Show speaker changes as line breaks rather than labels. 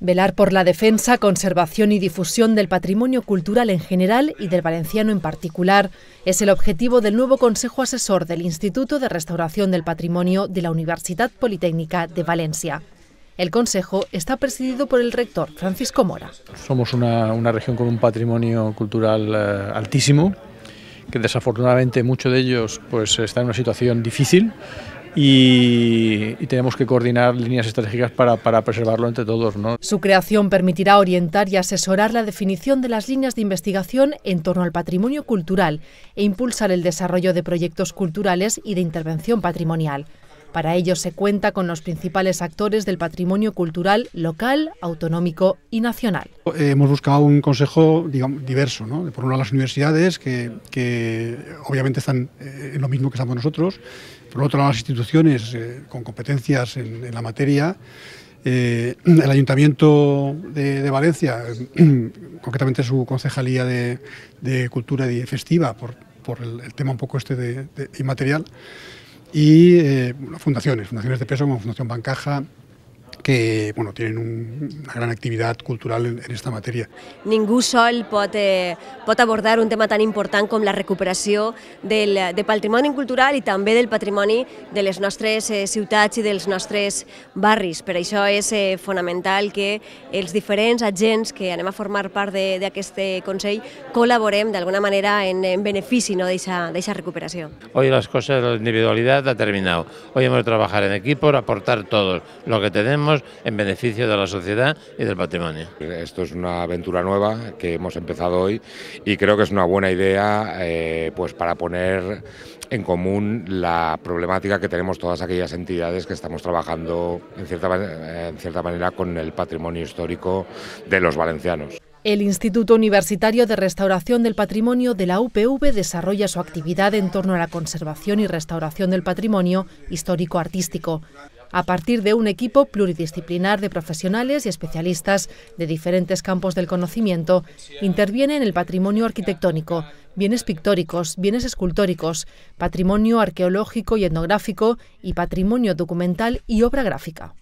Velar por la defensa, conservación y difusión del patrimonio cultural en general y del valenciano en particular es el objetivo del nuevo Consejo Asesor del Instituto de Restauración del Patrimonio de la Universidad Politécnica de Valencia. El Consejo está presidido por el rector Francisco Mora.
Somos una, región con un patrimonio cultural eh, altísimo, que desafortunadamente muchos de ellos pues, están en una situación difícil y, tenemos que coordinar líneas estratégicas para, para preservarlo entre todos. ¿no?
Su creación permitirá orientar y asesorar la definición de las líneas de investigación en torno al patrimonio cultural e impulsar el desarrollo de proyectos culturales y de intervención patrimonial. Para ello se cuenta con los principales actores del patrimonio cultural local, autonómico y nacional.
Hemos buscado un consejo diverso, por un lado las universidades, que, obviamente están eh, en lo mismo que estamos nosotros, por otro lado las instituciones eh, con competencias en, la materia, eh, el Ayuntamiento de, Valencia, concretamente su concejalía de, cultura y festiva, por, el, tema un poco este de inmaterial y eh, fundaciones, fundaciones de peso como Fundación Bancaja, que bueno, tenen un, una gran activitat cultural en, en, esta
Ningú sol pot, eh, pot abordar un tema tan important com la recuperació del, del patrimoni cultural i també del patrimoni de les nostres eh, ciutats i dels nostres barris. Per això és eh, fonamental que els diferents agents que anem a formar part d'aquest eh, Consell col·laborem d'alguna manera en, en benefici no, d'aquesta recuperació.
Hoy coses de la individualitat ha terminat. Hoy hemos de trabajar en equipo, aportar todos lo que tenemos en beneficio de la sociedad y del patrimonio. Esto es una aventura nueva que hemos empezado hoy y creo que es una buena idea eh, pues para poner en común la problemática que tenemos todas aquellas entidades que estamos trabajando en en cierta manera con el patrimonio histórico de los valencianos.
El Instituto Universitario de Restauración del Patrimonio de la UPV desarrolla su actividad en torno a la conservación y restauración del patrimonio histórico-artístico a partir de un equipo pluridisciplinar de profesionales y especialistas de diferentes campos del conocimiento, interviene en el patrimonio arquitectónico, bienes pictóricos, bienes escultóricos, patrimonio arqueológico y etnográfico y patrimonio documental y obra gráfica.